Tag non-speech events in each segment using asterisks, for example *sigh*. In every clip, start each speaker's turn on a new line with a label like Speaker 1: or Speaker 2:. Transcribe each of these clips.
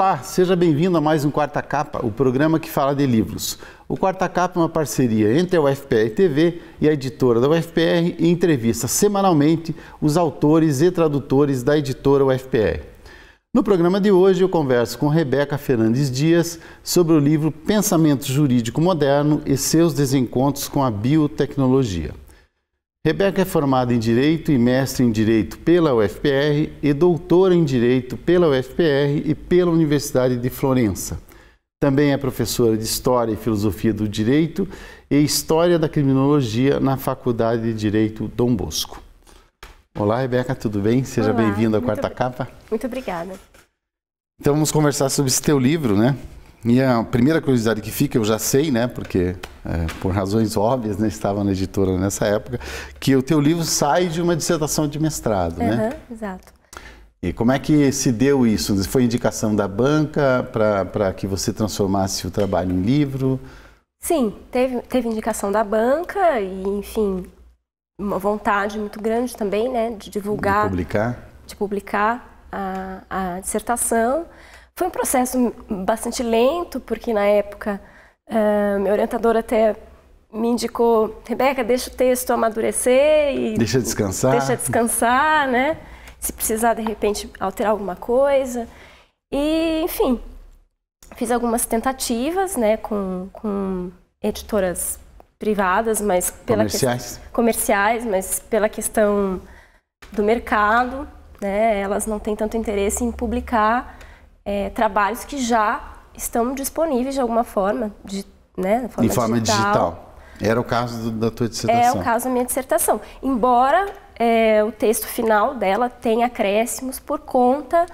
Speaker 1: Olá, seja bem-vindo a mais um Quarta Capa, o programa que fala de livros. O Quarta Capa é uma parceria entre a UFPR TV e a editora da UFPR e entrevista semanalmente os autores e tradutores da editora UFPR. No programa de hoje eu converso com Rebeca Fernandes Dias sobre o livro Pensamento Jurídico Moderno e seus desencontros com a biotecnologia. Rebeca é formada em Direito e mestre em Direito pela UFPR e doutora em Direito pela UFPR e pela Universidade de Florença. Também é professora de História e Filosofia do Direito e História da Criminologia na Faculdade de Direito Dom Bosco. Olá, Rebeca, tudo bem? Seja bem-vinda à Quarta Capa.
Speaker 2: Muito obrigada.
Speaker 1: Então vamos conversar sobre esse teu livro, né? E a primeira curiosidade que fica, eu já sei, né, porque é, por razões óbvias, né, estava na editora nessa época, que o teu livro sai de uma dissertação de mestrado, uhum, né? Exato. E como é que se deu isso? Foi indicação da banca para que você transformasse o trabalho em livro?
Speaker 2: Sim, teve, teve indicação da banca e, enfim, uma vontade muito grande também, né, de divulgar, de publicar, de publicar a, a dissertação. Foi um processo bastante lento, porque na época uh, eh, meu orientador até me indicou, Rebeca, deixa o texto amadurecer e deixa descansar, deixa descansar, né? Se precisar de repente alterar alguma coisa e, enfim, fiz algumas tentativas, né, com, com editoras privadas, mas pela comerciais, que... comerciais, mas pela questão do mercado, né? Elas não têm tanto interesse em publicar é, trabalhos que já estão disponíveis de alguma forma, de, né, forma forma digital. digital.
Speaker 1: Era o caso do, da tua dissertação. É o
Speaker 2: caso da minha dissertação. Embora é, o texto final dela tenha acréscimos por conta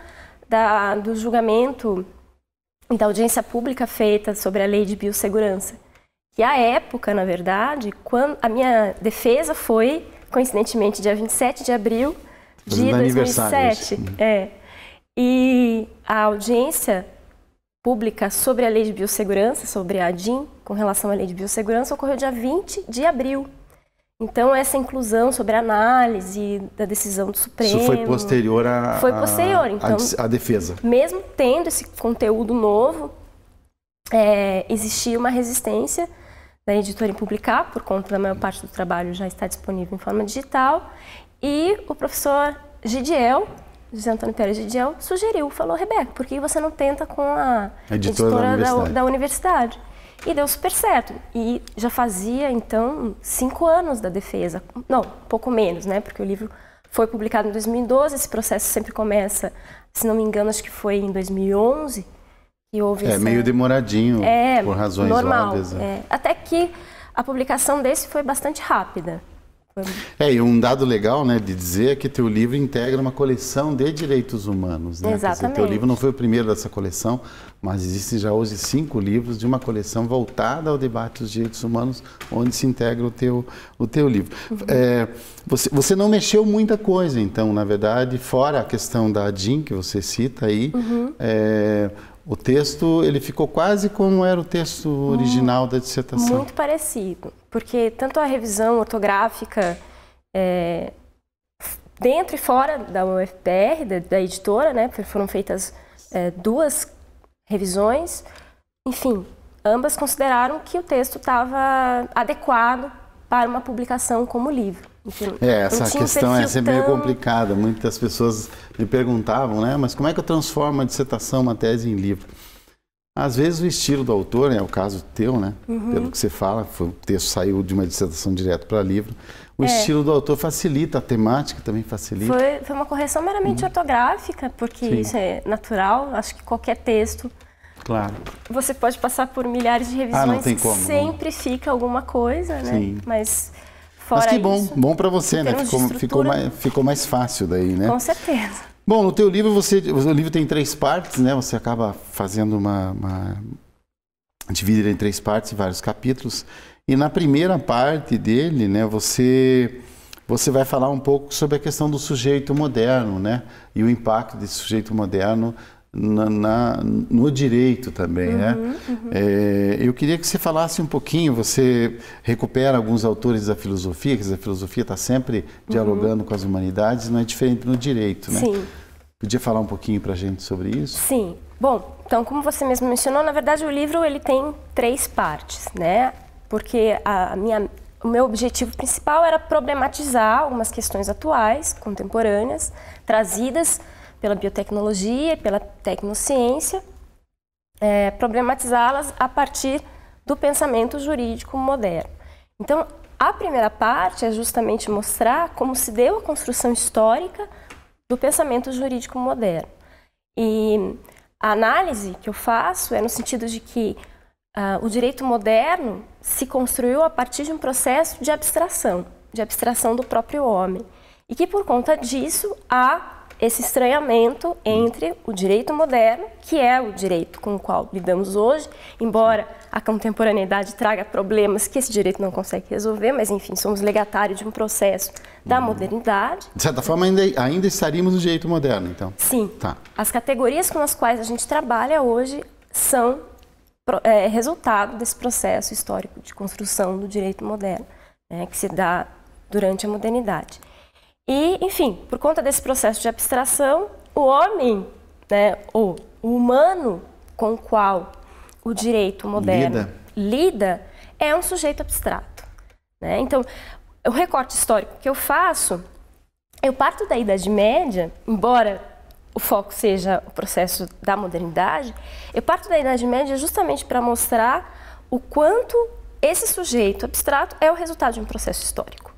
Speaker 2: da, do julgamento da audiência pública feita sobre a lei de biossegurança. E a época, na verdade, quando a minha defesa foi, coincidentemente, dia 27 de abril de 2007. É. E a audiência pública sobre a Lei de Biossegurança, sobre a ADIM, com relação à Lei de Biossegurança, ocorreu dia 20 de abril. Então, essa inclusão sobre a análise da decisão do Supremo. Isso foi posterior à. Foi posterior, então. A, defesa. Mesmo tendo esse conteúdo novo, é, existia uma resistência da editora em publicar, por conta da maior parte do trabalho já está disponível em forma digital. E o professor Gidiel José Antônio Pérez de Diel, sugeriu, falou, Rebeca, por que você não tenta com a editora, editora da, universidade. Da, da, universidade? E deu super certo. E já fazia, então, cinco anos da defesa. Não, pouco menos, né? Porque o livro foi publicado em 2012, esse processo sempre começa, se não me engano, acho que foi em 2011 e houve... É, essa... meio
Speaker 1: demoradinho, é, por razões normal, óbvias. Né?
Speaker 2: É. Até que a publicação desse foi bastante rápida.
Speaker 1: É, e um dado legal né, de dizer é que teu livro integra uma coleção de direitos humanos. Né? Exatamente. Dizer, teu livro não foi o primeiro dessa coleção, mas existem já hoje cinco livros de uma coleção voltada ao debate dos direitos humanos, onde se integra o teu, o teu livro. Uhum. É, você, você não mexeu muita coisa, então, na verdade, fora a questão da ADIM, que você cita aí, uhum. é, o texto ele ficou quase como era o texto hum, original da dissertação. Muito
Speaker 2: parecido, porque tanto a revisão ortográfica é, dentro e fora da UFPR, da, da editora, né, foram feitas é, duas revisões. Enfim, ambas consideraram que o texto estava adequado para uma publicação como livro. Enfim, é, essa questão é meio tão...
Speaker 1: complicada. Muitas pessoas me perguntavam, né? Mas como é que eu transformo a dissertação, uma tese em livro? Às vezes o estilo do autor, né, é o caso teu, né? Uhum. Pelo que você fala, o texto saiu de uma dissertação direto para livro. O é. estilo do autor facilita, a temática também facilita.
Speaker 2: Foi, foi uma correção meramente uhum. ortográfica, porque Sim. isso é natural, acho que qualquer texto. Claro. Você pode passar por milhares de revisões, ah, não tem como, sempre não. fica alguma coisa, né? Sim. Mas Fora Mas que bom, isso, bom para você, né? Ficou, ficou,
Speaker 1: mais, ficou mais fácil daí, né? Com
Speaker 2: certeza.
Speaker 1: Bom, no teu livro, você, o livro tem três partes, né? Você acaba fazendo uma, uma ele em três partes, vários capítulos. E na primeira parte dele, né, você você vai falar um pouco sobre a questão do sujeito moderno, né? E o impacto desse sujeito moderno na, na, no direito também, né? uhum, né? Uhum. É, eu queria que você falasse um pouquinho, você recupera alguns autores da filosofia, que a filosofia está sempre dialogando uhum. com as humanidades, não é diferente no direito, né? Sim. Podia falar um pouquinho para a gente sobre isso?
Speaker 2: Sim. Bom, então como você mesmo mencionou, na verdade o livro ele tem três partes, né? Porque a minha, o meu objetivo principal era problematizar algumas questões atuais, contemporâneas, trazidas pela biotecnologia e pela tecnociência, é, problematizá-las a partir do pensamento jurídico moderno. Então, a primeira parte é justamente mostrar como se deu a construção histórica do pensamento jurídico moderno. E a análise que eu faço é no sentido de que uh, o direito moderno se construiu a partir de um processo de abstração, de abstração do próprio homem. E que por conta disso há esse estranhamento entre o direito moderno, que é o direito com o qual lidamos hoje, embora a contemporaneidade traga problemas que esse direito não consegue resolver, mas enfim, somos legatários de um processo da uhum. modernidade.
Speaker 1: De certa forma, ainda, ainda estaríamos no direito moderno, então. Sim. Tá.
Speaker 2: As categorias com as quais a gente trabalha hoje são é, resultado desse processo histórico de construção do direito moderno, né, que se dá durante a modernidade. E, enfim, por conta desse processo de abstração, o homem, né, o humano com o qual o direito moderno lida, lida é um sujeito abstrato. Né? Então, o recorte histórico que eu faço, eu parto da Idade Média, embora o foco seja o processo da modernidade, eu parto da Idade Média justamente para mostrar o quanto esse sujeito abstrato é o resultado de um processo histórico.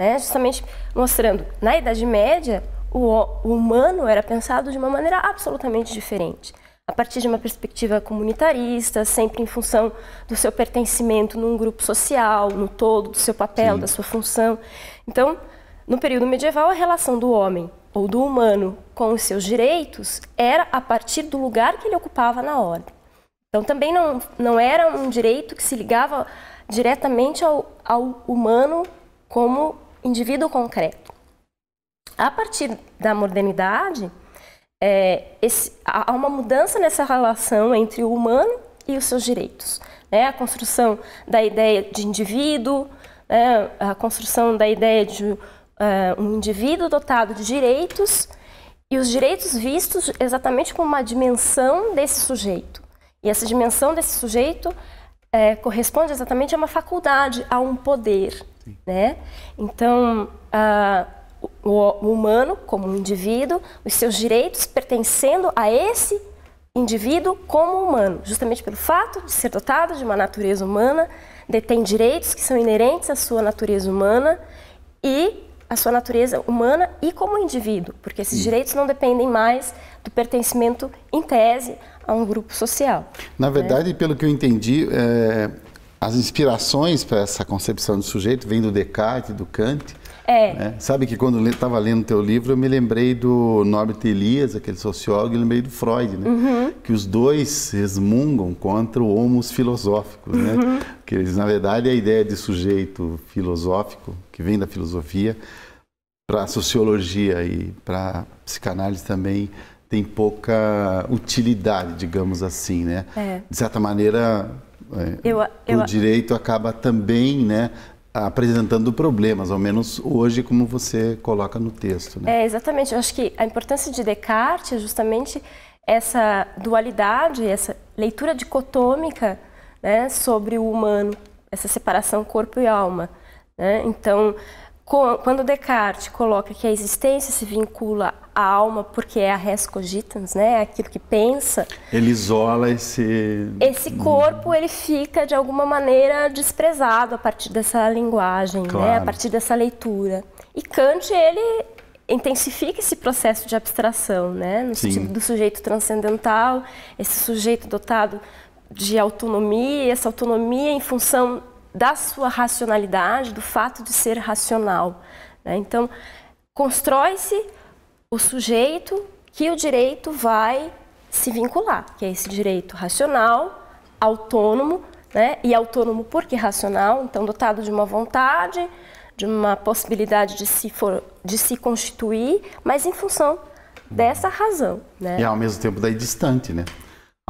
Speaker 2: Né? Justamente mostrando, na Idade Média, o humano era pensado de uma maneira absolutamente diferente. A partir de uma perspectiva comunitarista, sempre em função do seu pertencimento num grupo social, no todo, do seu papel, Sim. da sua função. Então, no período medieval, a relação do homem ou do humano com os seus direitos era a partir do lugar que ele ocupava na ordem. Então, também não, não era um direito que se ligava diretamente ao, ao humano como indivíduo concreto. A partir da modernidade, é, esse, há uma mudança nessa relação entre o humano e os seus direitos. Né? A construção da ideia de indivíduo, né? a construção da ideia de uh, um indivíduo dotado de direitos e os direitos vistos exatamente como uma dimensão desse sujeito. E essa dimensão desse sujeito é, corresponde exatamente a uma faculdade, a um poder né? Então, o, o humano como um indivíduo, os seus direitos pertencendo a esse indivíduo como humano, justamente pelo fato de ser dotado de uma natureza humana, detém direitos que são inerentes à sua natureza humana e à sua natureza humana e como indivíduo, porque esses Sim. direitos não dependem mais do pertencimento em tese a um grupo social. Na né? verdade,
Speaker 1: né? pelo que eu entendi, é as inspirações para essa concepção de sujeito vêm do Descartes, do Kant. É. Né? Sabe que quando estava lendo teu livro, eu me lembrei do Norbert Elias, aquele sociólogo, e lembrei do Freud, né? Uhum. Que os dois resmungam contra o homus filosóficos, né? uhum. né? Que eles, na verdade, é a ideia de sujeito filosófico, que vem da filosofia, para a sociologia e para psicanálise também tem pouca utilidade, digamos assim, né? É. De certa maneira, é,
Speaker 2: eu, eu, o direito
Speaker 1: acaba também, né? apresentando problemas, ao menos hoje, como você coloca no texto. Né?
Speaker 2: É, exatamente. Eu acho que a importância de Descartes é justamente essa dualidade, essa leitura dicotômica né, sobre o humano, essa separação corpo e alma. Né? Então, quando Descartes coloca que a existência se vincula à alma porque é a res cogitans, né, é aquilo que pensa,
Speaker 1: ele isola esse
Speaker 2: esse corpo, ele fica de alguma maneira desprezado a partir dessa linguagem, claro. né, a partir dessa leitura. E Kant ele intensifica esse processo de abstração, né, no Sim. sentido do sujeito transcendental, esse sujeito dotado de autonomia, essa autonomia em função da sua racionalidade, do fato de ser racional. Né? Então, constrói-se o sujeito que o direito vai se vincular, que é esse direito racional, autônomo, né? e autônomo porque racional, então dotado de uma vontade, de uma possibilidade de se, for, de se constituir, mas em função dessa razão. Né? E ao
Speaker 1: mesmo tempo daí distante, né?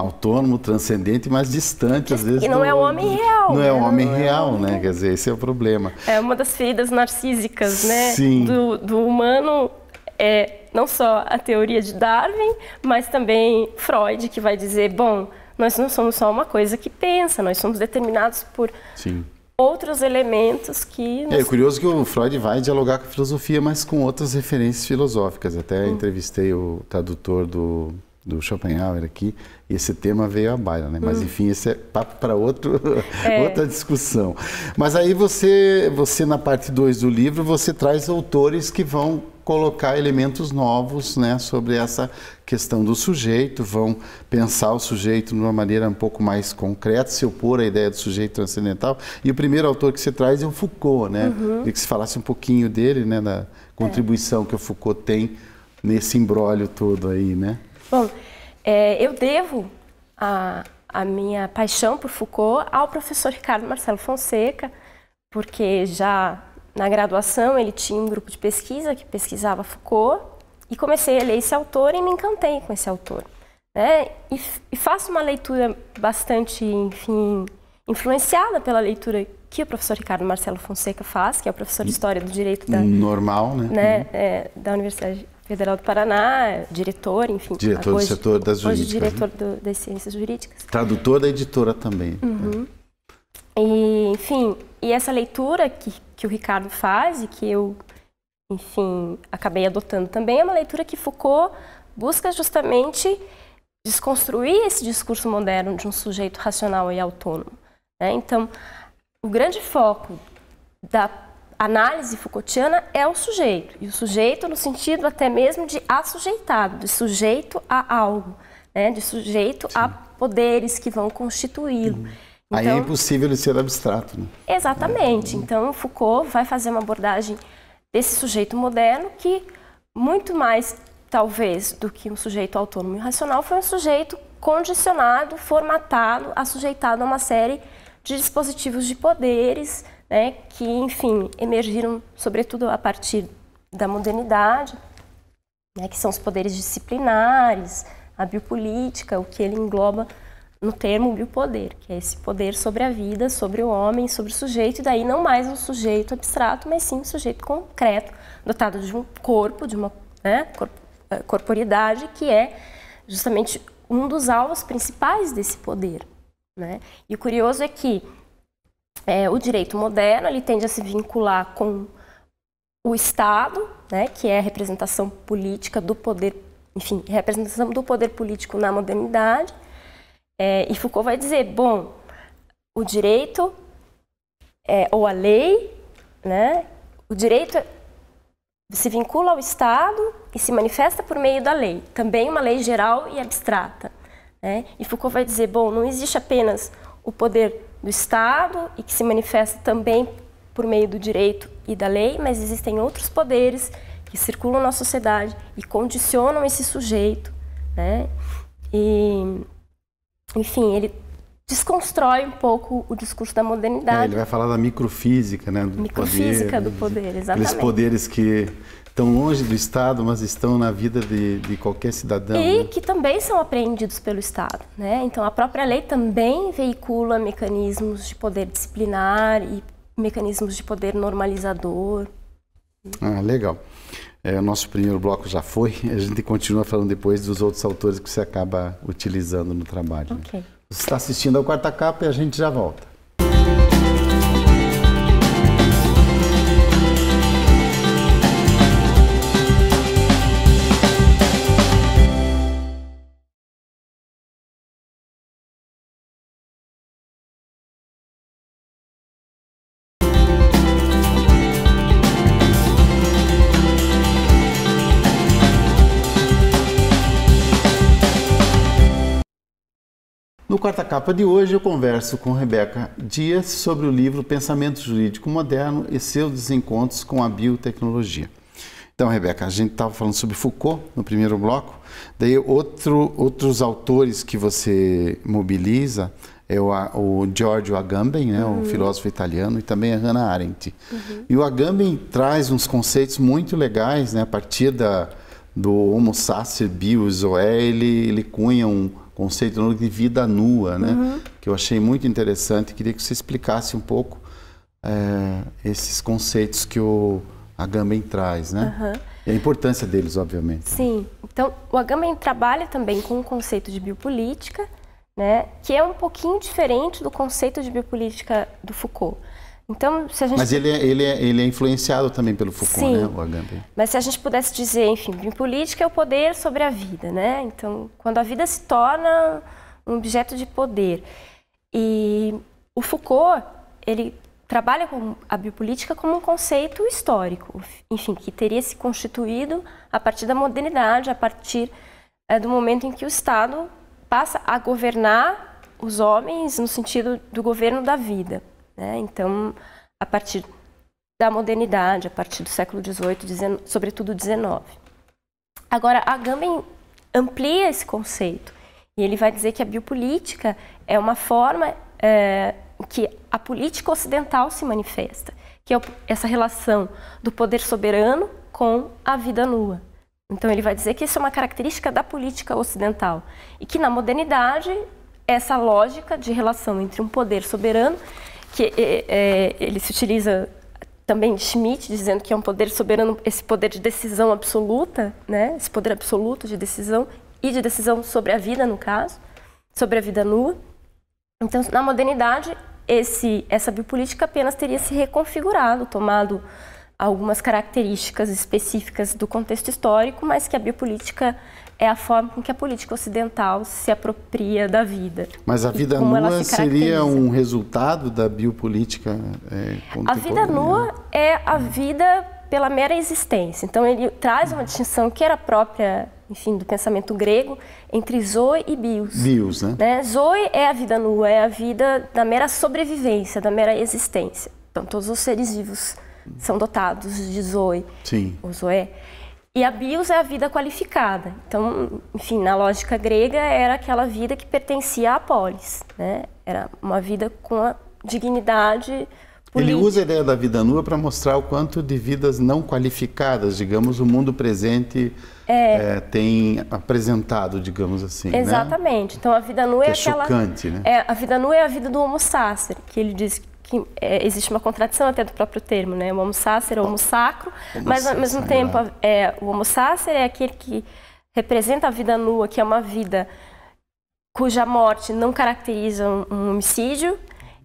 Speaker 1: autônomo, transcendente, mas distante às vezes. E não do... é um
Speaker 2: homem real. Não é um né? homem
Speaker 1: é real, né? Quer dizer, esse é o problema.
Speaker 2: É uma das feridas narcísicas, né? Sim. Do, do humano é não só a teoria de Darwin, mas também Freud, que vai dizer, bom, nós não somos só uma coisa que pensa, nós somos determinados por Sim outros elementos que... É, é nos...
Speaker 1: É curioso que o Freud vai dialogar com a filosofia, mas com outras referências filosóficas. Até hum. entrevistei o tradutor do do Schopenhauer aqui, esse tema veio à baila, né? Mas hum. enfim, esse é papo para outro *laughs* é. outra discussão. Mas aí você você na parte 2 do livro, você traz autores que vão colocar elementos novos, né, sobre essa questão do sujeito, vão pensar o sujeito de uma maneira um pouco mais concreta, se opor à ideia do sujeito transcendental. E o primeiro autor que você traz é o Foucault, né? Uhum. Queria que se falasse um pouquinho dele, né, da contribuição é. que o Foucault tem nesse embrólio todo aí, né?
Speaker 2: Bom, é, eu devo a, a minha paixão por Foucault ao professor Ricardo Marcelo Fonseca, porque já na graduação ele tinha um grupo de pesquisa que pesquisava Foucault e comecei a ler esse autor e me encantei com esse autor. Né? E, e faço uma leitura bastante, enfim, influenciada pela leitura que o professor Ricardo Marcelo Fonseca faz, que é o professor de História do Direito da...
Speaker 1: Normal, né? né uhum.
Speaker 2: é, da Universidade Federal do Paraná, diretor, enfim. Diretor hoje, do setor das jurídicas. Hoje diretor né? do, das ciências jurídicas.
Speaker 1: Tradutor da editora também.
Speaker 2: Né? Uhum. É. E, enfim, e essa leitura que, que o Ricardo faz e que eu, enfim, acabei adotando também é uma leitura que Foucault busca justamente desconstruir esse discurso moderno de um sujeito racional e autônomo. Né? Então, o grande foco da análise Foucaultiana é o sujeito, e o sujeito no sentido até mesmo de assujeitado, de sujeito a algo, né? de sujeito Sim. a poderes que vão constituí-lo. Uhum.
Speaker 1: Então, Aí é impossível ele ser abstrato. Né?
Speaker 2: Exatamente. É. Então, Foucault vai fazer uma abordagem desse sujeito moderno que, muito mais, talvez, do que um sujeito autônomo e racional, foi um sujeito condicionado, formatado, assujeitado a uma série de dispositivos de poderes, né, que, enfim, emergiram sobretudo a partir da modernidade, né, que são os poderes disciplinares, a biopolítica, o que ele engloba no termo biopoder, que é esse poder sobre a vida, sobre o homem, sobre o sujeito, e daí não mais um sujeito abstrato, mas sim um sujeito concreto, dotado de um corpo, de uma né, eh, corporidade, que é justamente um dos alvos principais desse poder. Né? E o curioso é que é, o direito moderno ele tende a se vincular com o Estado, né, que é a representação política do poder, enfim, representação do poder político na modernidade. É, e Foucault vai dizer, bom, o direito é, ou a lei, né, o direito se vincula ao Estado e se manifesta por meio da lei, também uma lei geral e abstrata. Né? E Foucault vai dizer, bom, não existe apenas o poder do Estado e que se manifesta também por meio do direito e da lei, mas existem outros poderes que circulam na sociedade e condicionam esse sujeito, né? E, enfim, ele desconstrói um pouco o discurso da modernidade. É, ele
Speaker 1: vai falar da microfísica, né? Do microfísica poder, do poder, exatamente. Aqueles poderes que estão longe do Estado, mas estão na vida de, de qualquer cidadão. E né?
Speaker 2: que também são apreendidos pelo Estado. Né? Então, a própria lei também veicula mecanismos de poder disciplinar e mecanismos de poder normalizador.
Speaker 1: Ah, legal. É, o nosso primeiro bloco já foi, *laughs* a gente continua falando depois dos outros autores que você acaba utilizando no trabalho. Né? Okay. Você está assistindo ao Quarta Capa e a gente já volta. No quarta capa de hoje eu converso com Rebeca Dias sobre o livro Pensamento Jurídico Moderno e seus desencontros com a biotecnologia. Então, Rebeca, a gente estava falando sobre Foucault no primeiro bloco, daí outro, outros autores que você mobiliza é o, o Giorgio Agamben, né, uhum. o filósofo italiano, e também a Hannah Arendt. Uhum. E o Agamben traz uns conceitos muito legais, né, a partir da, do Homo sacer bios, ou é, ele, ele cunha um, conceito de vida nua, né? Uhum. Que eu achei muito interessante. Queria que você explicasse um pouco é, esses conceitos que o Agamben traz, né? Uhum. E a importância deles, obviamente.
Speaker 2: Sim. Então, o Agamben trabalha também com o conceito de biopolítica, né? Que é um pouquinho diferente do conceito de biopolítica do Foucault. Então, se a gente... Mas ele é,
Speaker 1: ele, é, ele é influenciado também pelo Foucault, Sim, né, o Agamben?
Speaker 2: Mas se a gente pudesse dizer, enfim, em política é o poder sobre a vida, né? Então, quando a vida se torna um objeto de poder. E o Foucault, ele trabalha com a biopolítica como um conceito histórico, enfim, que teria se constituído a partir da modernidade, a partir é, do momento em que o Estado passa a governar os homens no sentido do governo da vida. Né? Então, a partir da modernidade, a partir do século XVIII, sobretudo XIX. Agora, Agamben amplia esse conceito e ele vai dizer que a biopolítica é uma forma é, que a política ocidental se manifesta, que é essa relação do poder soberano com a vida nua. Então ele vai dizer que isso é uma característica da política ocidental e que na modernidade essa lógica de relação entre um poder soberano que é, é, ele se utiliza também Schmitt dizendo que é um poder soberano, esse poder de decisão absoluta, né? Esse poder absoluto de decisão e de decisão sobre a vida, no caso, sobre a vida nua. Então, na modernidade, esse, essa biopolítica apenas teria se reconfigurado, tomado algumas características específicas do contexto histórico, mas que a biopolítica é a forma com que a política ocidental se apropria da vida. Mas a vida nua se seria um
Speaker 1: resultado da biopolítica é, A vida nua
Speaker 2: é a vida pela mera existência. Então ele traz uma distinção que era própria, enfim, do pensamento grego entre zoe e bios. Bios, né? né? Zoe é a vida nua, é a vida da mera sobrevivência, da mera existência. Então todos os seres vivos são dotados de zoe. Sim. O zoé e a bios é a vida qualificada. Então, enfim, na lógica grega era aquela vida que pertencia à polis, né? Era uma vida com a dignidade Política. Ele usa
Speaker 1: a ideia da vida nua para mostrar o quanto de vidas não qualificadas, digamos, o mundo presente é. É, tem apresentado, digamos assim. Né? Exatamente.
Speaker 2: Né? Então a vida nua que é, é aquela. né? É, a vida nua é a vida do homo sacer, que ele diz que é, existe uma contradição até do próprio termo, né? O homo sacer o homo sacro, homo mas ao mesmo tempo é, o homo sacer é aquele que representa a vida nua, que é uma vida cuja morte não caracteriza um, um homicídio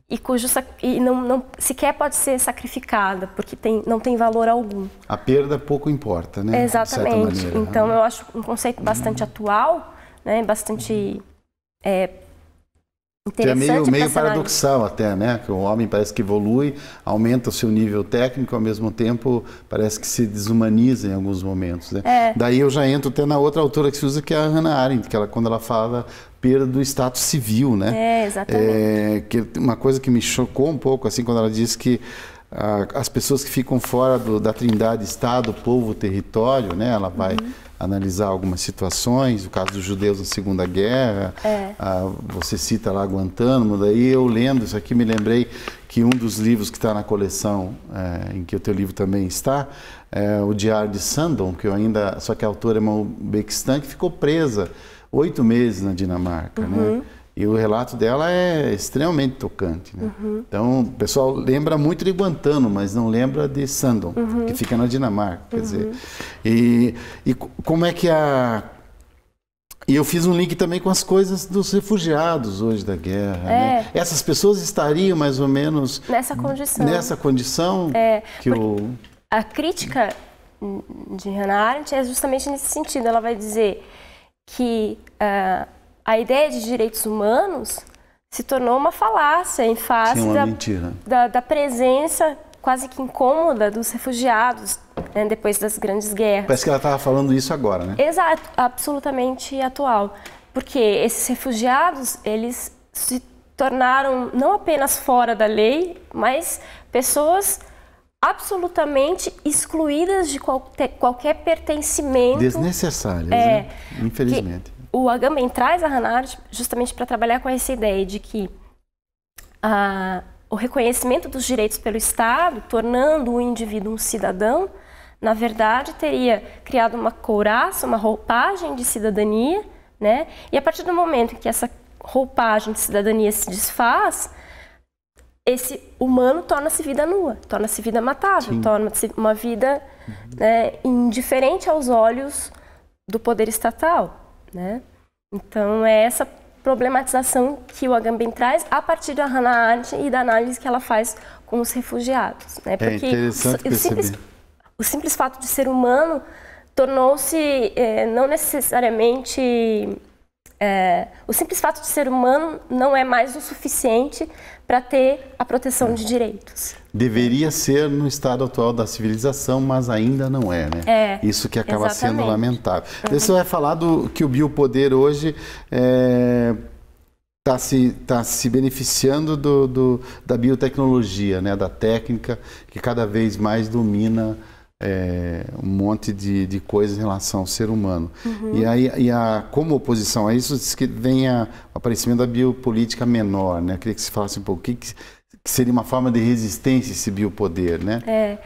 Speaker 2: e cujo e não, não, sequer pode ser sacrificada porque tem, não tem valor algum.
Speaker 1: A perda pouco importa, né? Exatamente. Né? Então eu
Speaker 2: acho um conceito bastante uhum. atual, né? Bastante é, que é meio, meio paradoxal
Speaker 1: até, né? Que o homem parece que evolui, aumenta o seu nível técnico, ao mesmo tempo parece que se desumaniza em alguns momentos. Né? É. Daí eu já entro até na outra autora que se usa, que é a Hannah Arendt, que ela, quando ela fala perda do status civil, né?
Speaker 2: É, exatamente.
Speaker 1: É, que uma coisa que me chocou um pouco, assim, quando ela diz que ah, as pessoas que ficam fora do, da trindade Estado, povo, território, né? Ela vai... Uhum analisar algumas situações, o caso dos judeus na Segunda Guerra, é. a, você cita lá Guantánamo, daí eu lendo isso aqui me lembrei que um dos livros que está na coleção, é, em que o teu livro também está, é o Diário de Sandon, que eu ainda, só que a autora é uma que ficou presa oito meses na Dinamarca, né? uhum. né? E o relato dela é extremamente tocante. Né? Uhum. Então, o pessoal lembra muito de Guantano, mas não lembra de Sandon, uhum. que fica na Dinamarca. Quer uhum. dizer, e, e como é que a e eu fiz um link também com as coisas dos refugiados hoje da guerra. Né? É. Né? Essas pessoas estariam mais ou menos
Speaker 2: nessa condição. Nessa
Speaker 1: condição é, que o
Speaker 2: a crítica de Hannah Arendt é justamente nesse sentido. Ela vai dizer que uh, a ideia de direitos humanos se tornou uma falácia em face Sim, da, da, da, presença quase que incômoda dos refugiados né, depois das grandes guerras.
Speaker 1: Parece que ela estava falando isso agora, né?
Speaker 2: Exato, absolutamente atual. Porque esses refugiados, eles se tornaram não apenas fora da lei, mas pessoas absolutamente excluídas de qualquer, qualquer pertencimento. Desnecessárias,
Speaker 1: né? é, né? infelizmente
Speaker 2: o Agamben traz a Arendt justamente para trabalhar com essa ideia de que a, o reconhecimento dos direitos pelo Estado, tornando o indivíduo um cidadão, na verdade teria criado uma couraça, uma roupagem de cidadania, né? E a partir do momento em que essa roupagem de cidadania se desfaz, esse humano torna-se vida nua, torna-se vida matável, torna-se uma vida uhum. né, indiferente aos olhos do poder estatal. Né? Então, é essa problematização que o Agamben traz a partir da Hannah Arendt e da análise que ela faz com os refugiados. Né? É Porque é interessante o, o simples, o simples fato de ser humano tornou-se é, não necessariamente é, o simples fato de ser humano não é mais o suficiente para ter a proteção de direitos.
Speaker 1: Deveria ser no estado atual da civilização, mas ainda não é, né? É, Isso que acaba exatamente. sendo lamentável. Uhum. Você vai falar do que o biopoder hoje está é, tá se, tá se beneficiando do, do, da biotecnologia, né? da técnica que cada vez mais domina é, um monte de, de coisas em relação ao ser humano. Uhum. E, aí, e a, como oposição a isso, diz que vem a, o aparecimento da biopolítica menor, né? Eu queria que se falasse um pouco, o que, que, seria uma forma de resistência esse biopoder, né?
Speaker 2: É,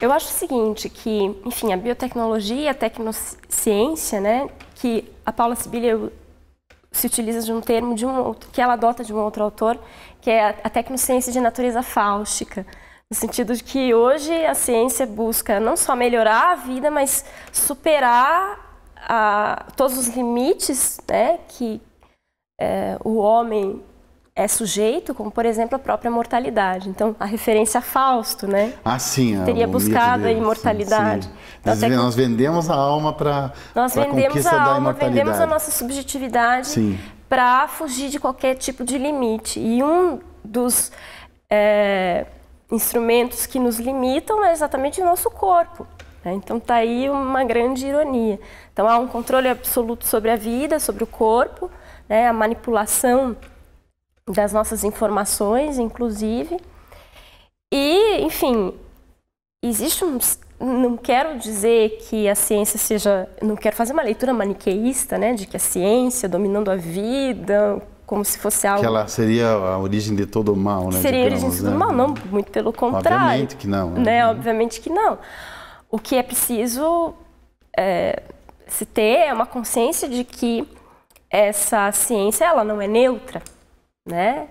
Speaker 2: eu acho o seguinte, que, enfim, a biotecnologia, a tecnociência, né? Que a Paula Sibilia se utiliza de um termo de um outro, que ela adota de um outro autor, que é a tecnociência de natureza fáustica no sentido de que hoje a ciência busca não só melhorar a vida, mas superar a, todos os limites né, que é, o homem é sujeito, como por exemplo a própria mortalidade. Então, a referência a Fausto, né?
Speaker 1: Ah, sim. É, teria buscado dele, a
Speaker 2: imortalidade. Sim, sim. Então, nós, nós,
Speaker 1: vendemos a alma para Nós vendemos a, a alma, vendemos a nossa
Speaker 2: subjetividade para fugir de qualquer tipo de limite. E um dos é, instrumentos que nos limitam é exatamente o nosso corpo. Né? Então está aí uma grande ironia. Então há um controle absoluto sobre a vida, sobre o corpo, né? a manipulação das nossas informações, inclusive. E, enfim, existe um. Não quero dizer que a ciência seja. Não quero fazer uma leitura maniqueísta, né? De que a ciência dominando a vida, como se fosse algo. Que ela
Speaker 1: seria a origem de todo o mal, né? Seria a origem de todo o né? mal, não,
Speaker 2: muito pelo contrário. Obviamente que
Speaker 1: não. Né? né?
Speaker 2: Obviamente que não. O que é preciso é, se ter é uma consciência de que essa ciência ela não é neutra, né?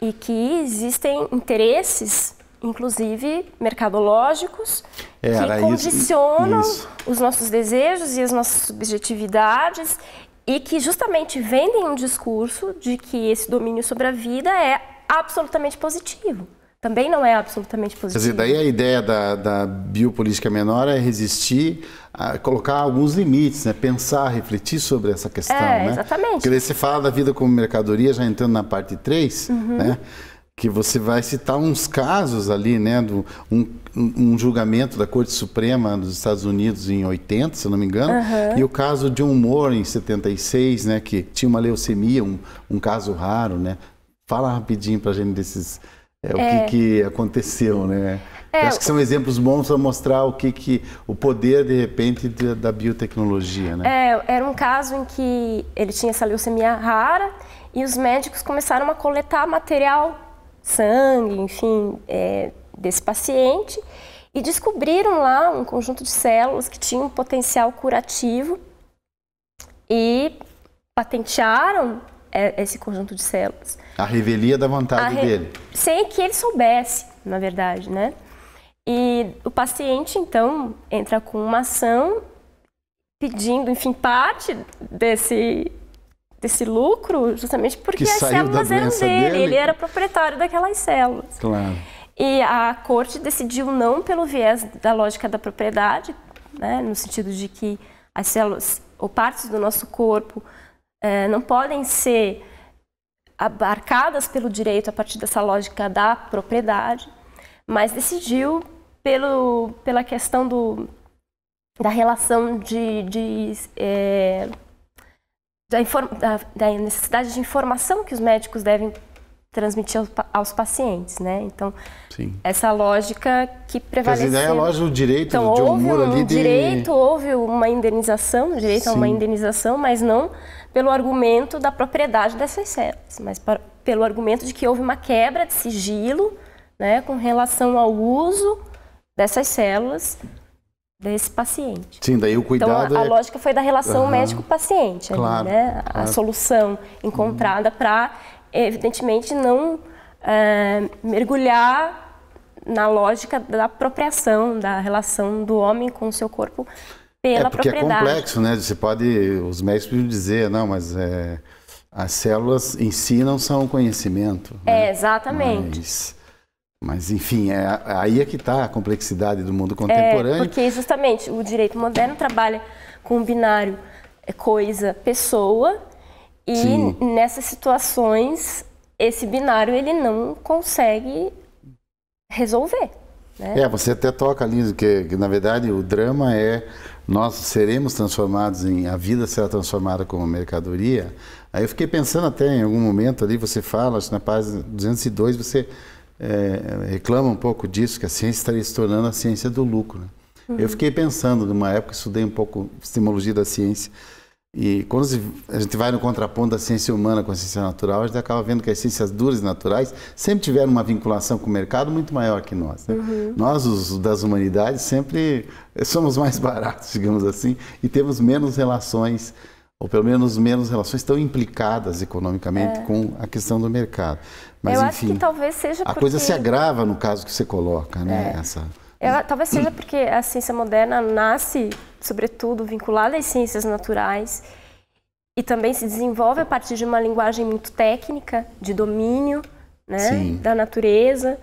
Speaker 2: E que existem interesses, inclusive mercadológicos,
Speaker 1: é, que condicionam isso, isso.
Speaker 2: os nossos desejos e as nossas subjetividades e que justamente vendem um discurso de que esse domínio sobre a vida é absolutamente positivo. Também não é absolutamente positivo. Quer dizer, daí
Speaker 1: a ideia da, da biopolítica menor é resistir colocar alguns limites, né? pensar, refletir sobre essa questão. É, né? exatamente. Porque daí você fala da vida como mercadoria, já entrando na parte 3, uhum. né? que você vai citar uns casos ali, né, do, um, um julgamento da Corte Suprema dos Estados Unidos em 80, se não me engano, uhum. e o caso de um Moore em 76, né, que tinha uma leucemia, um, um caso raro, né? Fala rapidinho para a gente desses, é, o é... Que, que aconteceu, né? É, acho que são exemplos bons para mostrar o que, que o poder, de repente, da, da biotecnologia, né?
Speaker 2: É, era um caso em que ele tinha essa leucemia rara e os médicos começaram a coletar material sangue, enfim, é, desse paciente e descobriram lá um conjunto de células que tinham um potencial curativo e patentearam é, esse conjunto de células.
Speaker 1: A revelia da vontade re... dele.
Speaker 2: Sem que ele soubesse, na verdade, né? E o paciente, então, entra com uma ação pedindo, enfim, parte desse, desse lucro justamente porque as células eram dele. dele, ele era proprietário daquelas células. Claro. E a corte decidiu não pelo viés da lógica da propriedade, né, no sentido de que as células ou partes do nosso corpo eh, não podem ser abarcadas pelo direito a partir dessa lógica da propriedade, mas decidiu pelo, pela questão do, da relação de, de eh, da, da, necessidade de informação que os médicos devem transmitir aos, aos pacientes, né? Então, Sim. essa lógica que prevalece. Mas daí é a lógica do direito então, do houve ali de... direito, houve uma indenização, o direito é Sim. a uma indenização, mas não pelo argumento da propriedade dessas células, mas para, pelo argumento de que houve uma quebra de sigilo, né, com relação ao uso dessas células desse paciente.
Speaker 1: Sim, daí o cuidado. Então a, é- a é... lógica
Speaker 2: foi da relação uhum. médico-paciente, claro, né? Claro. A solução encontrada uhum. para, evidentemente, não é, mergulhar na lógica da apropriação da relação do homem com o seu corpo pela é porque é propriedade. É complexo,
Speaker 1: né? Você pode, os médicos podem dizer, não, mas é, as células em si não são conhecimento.
Speaker 2: Né? É, né? exatamente.
Speaker 1: Mas... Mas, enfim, é, aí é que está a complexidade do mundo contemporâneo. É, porque,
Speaker 2: justamente, o direito moderno trabalha com o binário é coisa-pessoa e, Sim. nessas situações, esse binário ele não consegue resolver. Né?
Speaker 1: É, você até toca ali que, que, na verdade, o drama é nós seremos transformados em... A vida será transformada como mercadoria. Aí eu fiquei pensando até em algum momento ali, você fala, acho que na página 202, você é, reclama um pouco disso, que a ciência estaria se tornando a ciência do lucro. Né? Uhum. Eu fiquei pensando, numa época, estudei um pouco epistemologia da ciência, e quando a gente vai no contraponto da ciência humana com a ciência natural, a gente acaba vendo que as ciências duras e naturais sempre tiveram uma vinculação com o mercado muito maior que nós. Né? Uhum. Nós, os das humanidades, sempre somos mais *laughs* baratos, digamos assim, e temos menos relações ou pelo menos menos relações tão implicadas economicamente é. com a questão do mercado. Mas Eu enfim, a porque... coisa se agrava no caso que você coloca, né? É. Essa...
Speaker 2: talvez seja porque a ciência moderna nasce, sobretudo, vinculada às ciências naturais e também se desenvolve a partir de uma linguagem muito técnica, de domínio né, da natureza.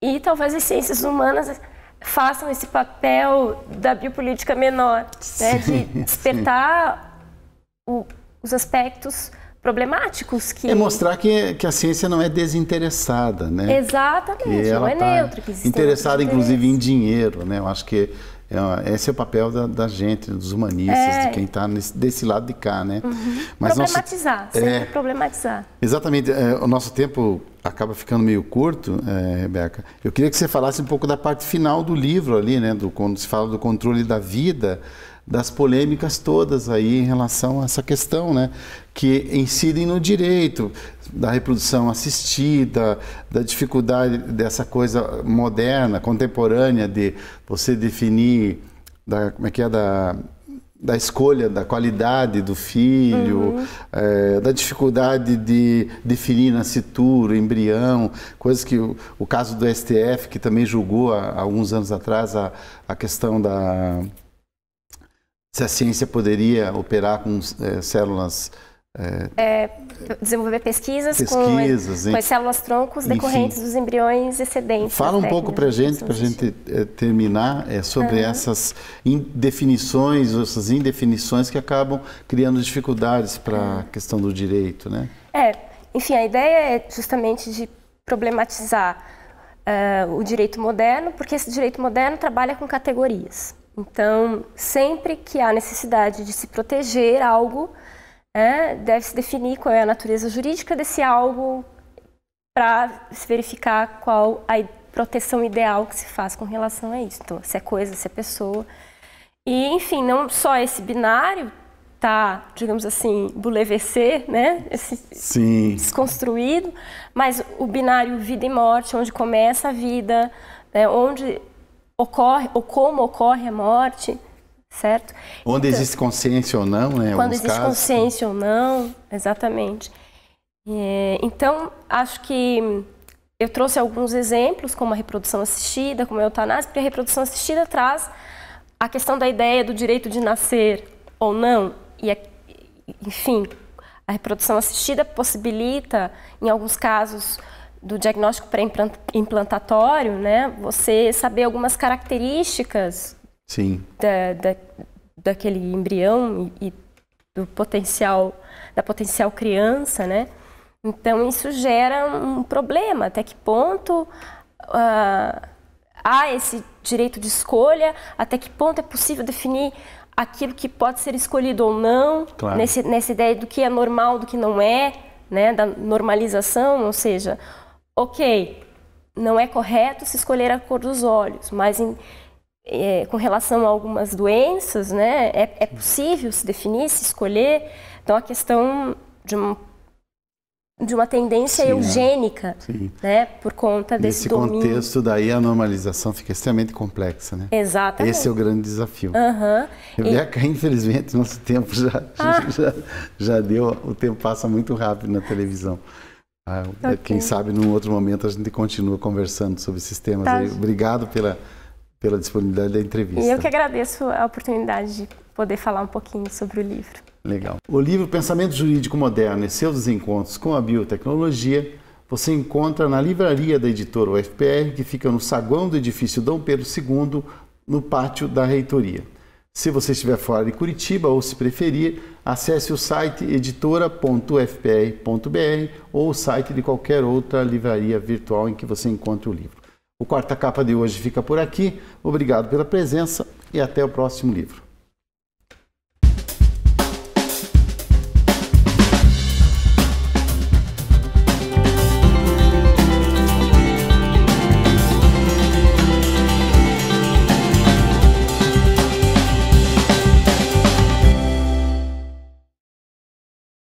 Speaker 2: E talvez as ciências humanas façam esse papel da biopolítica menor, né, de despertar o, os aspectos problemáticos que... É mostrar
Speaker 1: que, que a ciência não é desinteressada, né?
Speaker 2: Exatamente, não é tá neutra. Que interessada, inclusive,
Speaker 1: em dinheiro, né? Eu acho que é esse é o papel da, da gente, dos humanistas, é. de quem está desse lado de cá, né?
Speaker 2: Uhum. problematizar, nosso... É. sempre é... problematizar.
Speaker 1: Exatamente. É, o nosso tempo acaba ficando meio curto, é, Rebeca. Eu queria que você falasse um pouco da parte final do livro ali, né, do, quando se fala do controle da vida, das polêmicas todas aí em relação a essa questão, né, que incidem no direito da reprodução assistida, da dificuldade dessa coisa moderna, contemporânea de você definir da como é que é da da escolha da qualidade do filho, uhum. é, da dificuldade de definir nascituro, embrião, coisas que o, o, caso do STF, que também julgou há, há alguns anos atrás a, a questão da se a ciência poderia operar com é, células é,
Speaker 2: é, desenvolver pesquisas, pesquisas com, com, as células-troncos decorrentes enfim. dos embriões excedentes. Fala um pouco para a gente, para
Speaker 1: gente eh, terminar, é, sobre uhum. essas definições, essas indefinições que acabam criando dificuldades para a uhum. questão do direito, né?
Speaker 2: É, enfim, a ideia é justamente de problematizar uh, o direito moderno, porque esse direito moderno trabalha com categorias. Então, sempre que há necessidade de se proteger algo é, deve-se definir qual é a natureza jurídica desse algo para se verificar qual a proteção ideal que se faz com relação a isso. Então, se é coisa, se é pessoa. E, enfim, não só esse binário tá, digamos assim, bouleversé, né? Esse
Speaker 1: Sim.
Speaker 2: desconstruído, mas o binário vida e morte, onde começa a vida, né? onde ocorre ou como ocorre a morte, certo?
Speaker 1: Onde então, existe consciência ou não, né? Quando existe casos,
Speaker 2: consciência ou não, exatamente. É, então, acho que eu trouxe alguns exemplos, como a reprodução assistida, como a eutanásia, porque a reprodução assistida traz a questão da ideia do direito de nascer ou não, e a, é, enfim, a reprodução assistida possibilita, em alguns casos, do diagnóstico pré-implantatório, né, você saber algumas características Sim. Da, da, daquele embrião e, e do potencial da potencial criança, né? Então isso gera um problema. Até que ponto uh, há esse direito de escolha? Até que ponto é possível definir aquilo que pode ser escolhido ou não? Claro. Nesse, nessa ideia do que é normal, do que não é, né? Da normalização, ou seja, ok, não é correto se escolher a cor dos olhos, mas em, é, com relação a algumas doenças, né, é, é, possível se definir, se escolher. Então, a questão de, um, de uma tendência Sim, né? eugênica, né, por conta desse Nesse domínio. contexto,
Speaker 1: daí a normalização fica extremamente complexa, né?
Speaker 2: Exatamente. Esse é
Speaker 1: o grande desafio.
Speaker 2: Uhum. Eu e...
Speaker 1: infelizmente, nosso tempo já, *laughs* ah. *laughs* já, já deu, o tempo passa muito rápido na televisão. Ah, okay. Quem sabe num outro momento a gente continua conversando sobre esses temas. Tá. Obrigado pela pela disponibilidade da entrevista. E eu que
Speaker 2: agradeço a oportunidade de poder falar um pouquinho sobre o livro.
Speaker 1: Legal. O livro Pensamento Jurídico Moderno e seus encontros com a biotecnologia você encontra na livraria da editora UFPR, que fica no saguão do edifício Dom Pedro II, no pátio da reitoria. Se você estiver fora de Curitiba ou se preferir, acesse o site editora.fpr.br ou o site de qualquer outra livraria virtual em que você encontre o livro. O Quarta Capa de hoje fica por aqui. Obrigado pela presença e até o próximo livro.